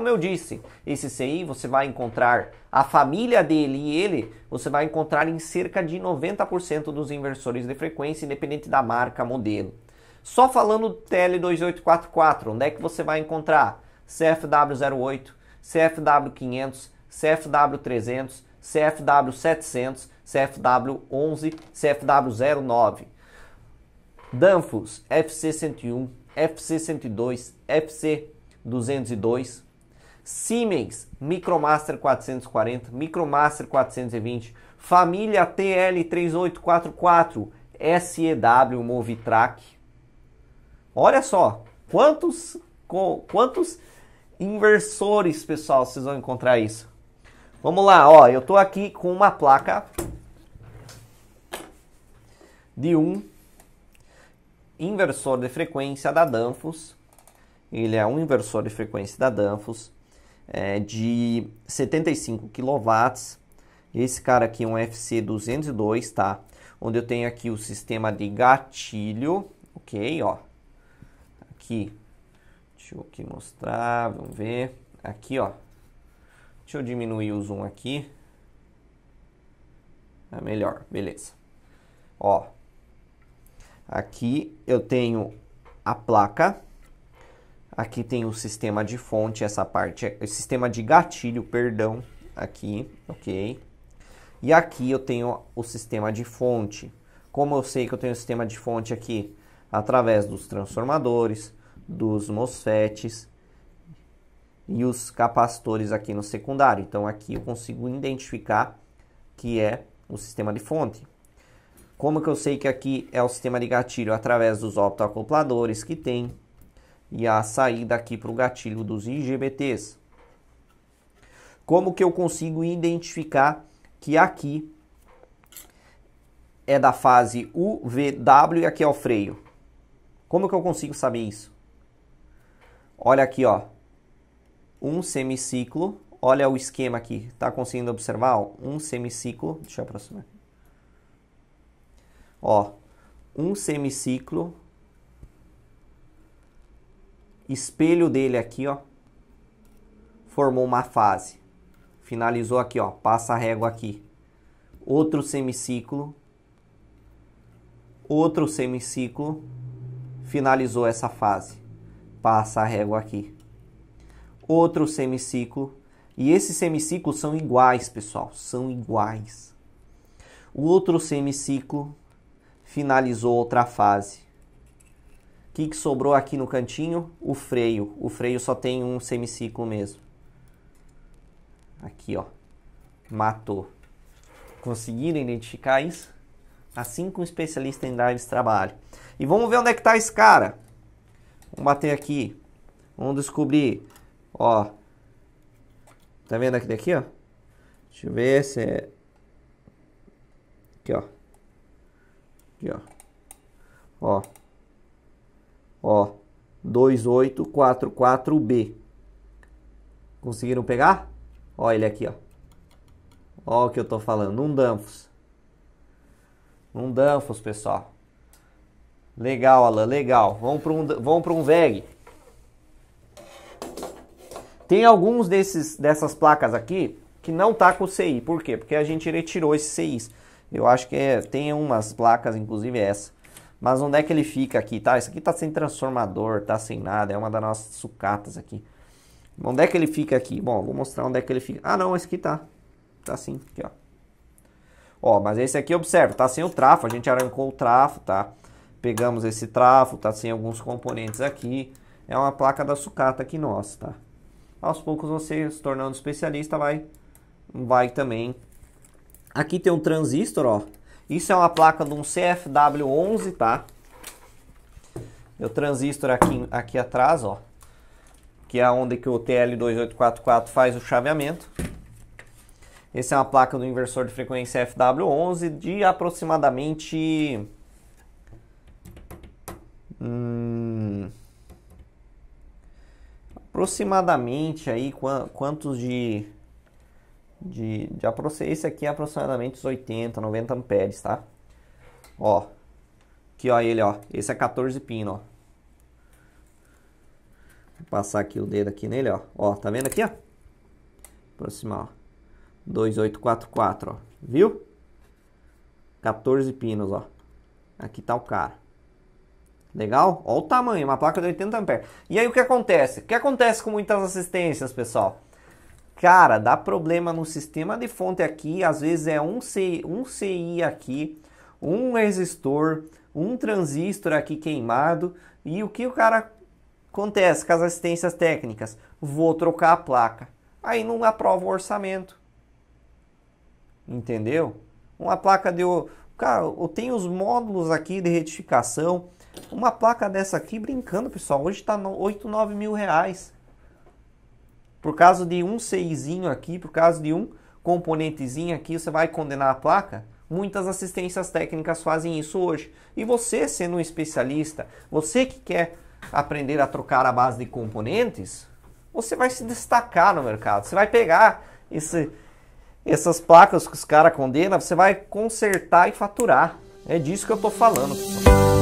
como eu disse, esse CI você vai encontrar a família dele e ele, você vai encontrar em cerca de 90% dos inversores de frequência, independente da marca, modelo. Só falando do TL2844, onde é que você vai encontrar? CFW08, CFW500, CFW300, CFW700, CFW11, CFW09. Danfus FC101, FC102, FC202, Siemens Micromaster 440, Micromaster 420, família TL3844, SEW Movitrack. Olha só, quantos quantos inversores, pessoal, vocês vão encontrar isso. Vamos lá, ó, eu tô aqui com uma placa de um inversor de frequência da Danfoss. Ele é um inversor de frequência da Danfoss é, de 75 kW. Esse cara aqui é um FC 202, tá? Onde eu tenho aqui o sistema de gatilho, ok, ó. Aqui, deixa eu aqui mostrar, vamos ver. Aqui, ó. Deixa eu diminuir o zoom aqui. é melhor, beleza. Ó, aqui eu tenho a placa, Aqui tem o sistema de fonte, essa parte, o é, sistema de gatilho, perdão, aqui, ok? E aqui eu tenho o sistema de fonte. Como eu sei que eu tenho o sistema de fonte aqui? Através dos transformadores, dos MOSFETs e os capacitores aqui no secundário. Então aqui eu consigo identificar que é o sistema de fonte. Como que eu sei que aqui é o sistema de gatilho? Através dos optoacopladores que tem, e a saída aqui para o gatilho dos IGBTs. Como que eu consigo identificar que aqui é da fase UVW e aqui é o freio? Como que eu consigo saber isso? Olha aqui, ó. Um semiciclo. Olha o esquema aqui. Tá conseguindo observar? Ó, um semiciclo. Deixa eu aproximar. Ó, um semiciclo espelho dele aqui, ó, formou uma fase. Finalizou aqui, ó, passa a régua aqui. Outro semiciclo. Outro semiciclo. Finalizou essa fase. Passa a régua aqui. Outro semiciclo. E esses semiciclos são iguais, pessoal, são iguais. O outro semiciclo finalizou outra fase o que, que sobrou aqui no cantinho? O freio. O freio só tem um semiciclo mesmo. Aqui, ó. Matou. Conseguiram identificar isso? Assim que um especialista em drives trabalha. E vamos ver onde é que está esse cara. Vamos bater aqui. Vamos descobrir. Ó. Tá vendo aqui daqui, ó? Deixa eu ver se é... Aqui, ó. Aqui, ó. Ó. Ó, 2844B. Conseguiram pegar? Ó ele aqui, ó. Ó o que eu tô falando, um Danfos. Um Danfos, pessoal. Legal, Alan, legal. Vamos para um, um VEG. Tem alguns desses dessas placas aqui que não tá com CI. Por quê? Porque a gente retirou esses CIs. Eu acho que é, tem umas placas, inclusive é essa, mas onde é que ele fica aqui, tá? Isso aqui tá sem transformador, tá sem nada, é uma das nossas sucatas aqui. Onde é que ele fica aqui? Bom, vou mostrar onde é que ele fica. Ah, não, esse aqui tá. Tá assim, aqui, ó. Ó, mas esse aqui, observa, tá sem o trafo, a gente arrancou o trafo, tá? Pegamos esse trafo, tá sem alguns componentes aqui. É uma placa da sucata aqui nossa, tá? Aos poucos você se tornando especialista vai vai também. Aqui tem um transistor, ó isso é uma placa de um CFW11, tá? Meu transistor aqui, aqui atrás, ó. Que é onde que o TL2844 faz o chaveamento. Essa é uma placa do inversor de frequência FW11 de aproximadamente... Hum, aproximadamente aí quantos de de, de esse aqui é aproximadamente os 80, 90 amperes, tá? Ó, aqui ó ele, ó, esse é 14 pino, ó. Vou passar aqui o dedo aqui nele, ó, ó, tá vendo aqui, ó? Aproximar, ó, 2844, ó, viu? 14 pinos, ó, aqui tá o cara. Legal? Ó o tamanho, uma placa de 80 amperes. E aí o que acontece? O que acontece com muitas assistências, pessoal? Cara, dá problema no sistema de fonte aqui, às vezes é um CI, um CI aqui, um resistor, um transistor aqui queimado. E o que o cara acontece com as assistências técnicas? Vou trocar a placa. Aí não aprova o orçamento. Entendeu? Uma placa de. Cara, eu tenho os módulos aqui de retificação. Uma placa dessa aqui, brincando, pessoal, hoje está 8, 9 mil reais. Por causa de um seizinho aqui, por causa de um componentezinho aqui, você vai condenar a placa? Muitas assistências técnicas fazem isso hoje. E você, sendo um especialista, você que quer aprender a trocar a base de componentes, você vai se destacar no mercado. Você vai pegar esse, essas placas que os caras condenam, você vai consertar e faturar. É disso que eu estou falando, pessoal.